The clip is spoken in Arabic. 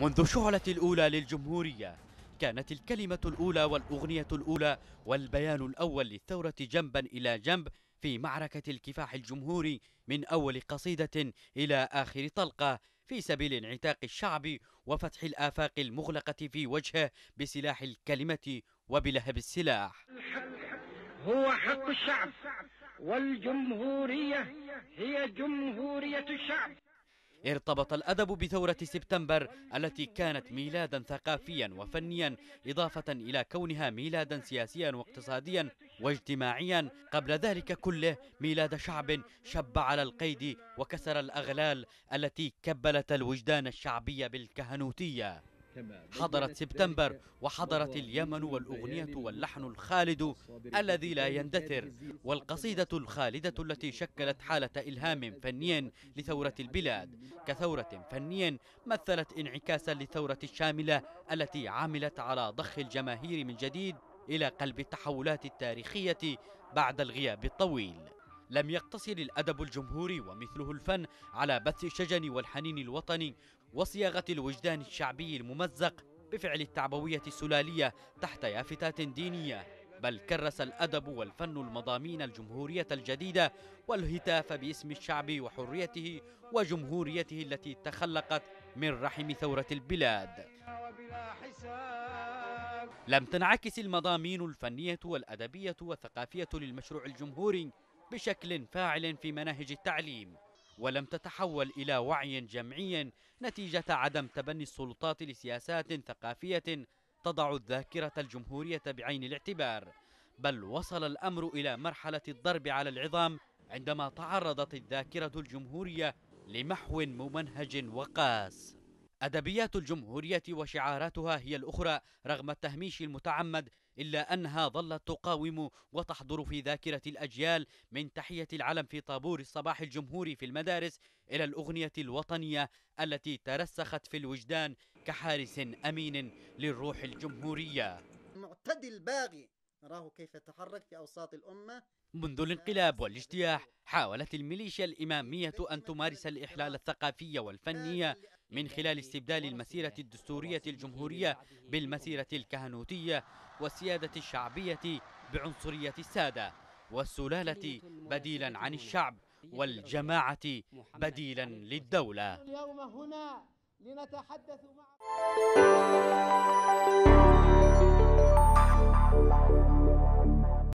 منذ شعلة الأولى للجمهورية كانت الكلمة الأولى والأغنية الأولى والبيان الأول للثورة جنبا إلى جنب في معركة الكفاح الجمهوري من أول قصيدة إلى آخر طلقة في سبيل انعتاق الشعب وفتح الآفاق المغلقة في وجهه بسلاح الكلمة وبلهب السلاح الحق هو حق الشعب والجمهورية هي جمهورية الشعب ارتبط الأدب بثورة سبتمبر التي كانت ميلادا ثقافيا وفنيا إضافة إلى كونها ميلادا سياسيا واقتصاديا واجتماعيا قبل ذلك كله ميلاد شعب شب على القيد وكسر الأغلال التي كبلت الوجدان الشعبي بالكهنوتية حضرت سبتمبر وحضرت اليمن والأغنية واللحن الخالد الذي لا يندثر والقصيدة الخالدة التي شكلت حالة إلهام فني لثورة البلاد كثورة فنيا مثلت انعكاسا للثورة الشاملة التي عملت على ضخ الجماهير من جديد إلى قلب التحولات التاريخية بعد الغياب الطويل لم يقتصر الأدب الجمهوري ومثله الفن على بث الشجن والحنين الوطني وصياغة الوجدان الشعبي الممزق بفعل التعبوية السلالية تحت يافتات دينية بل كرس الأدب والفن المضامين الجمهورية الجديدة والهتاف باسم الشعب وحريته وجمهوريته التي تخلقت من رحم ثورة البلاد لم تنعكس المضامين الفنية والأدبية والثقافية للمشروع الجمهوري بشكل فاعل في مناهج التعليم ولم تتحول إلى وعي جمعي نتيجة عدم تبني السلطات لسياسات ثقافية تضع الذاكرة الجمهورية بعين الاعتبار بل وصل الأمر إلى مرحلة الضرب على العظام عندما تعرضت الذاكرة الجمهورية لمحو ممنهج وقاس أدبيات الجمهورية وشعاراتها هي الأخرى رغم التهميش المتعمد إلا أنها ظلت تقاوم وتحضر في ذاكرة الأجيال من تحية العلم في طابور الصباح الجمهوري في المدارس إلى الأغنية الوطنية التي ترسخت في الوجدان كحارس أمين للروح الجمهورية معتدي الباغي نراه كيف يتحرك في أوساط الأمة منذ الانقلاب والاجتياح حاولت الميليشيا الإمامية أن تمارس الإحلال الثقافي والفني من خلال استبدال المسيرة الدستورية الجمهورية بالمسيرة الكهنوتية والسيادة الشعبية بعنصرية السادة والسلالة بديلا عن الشعب والجماعة بديلا للدولة اليوم هنا لنتحدث مع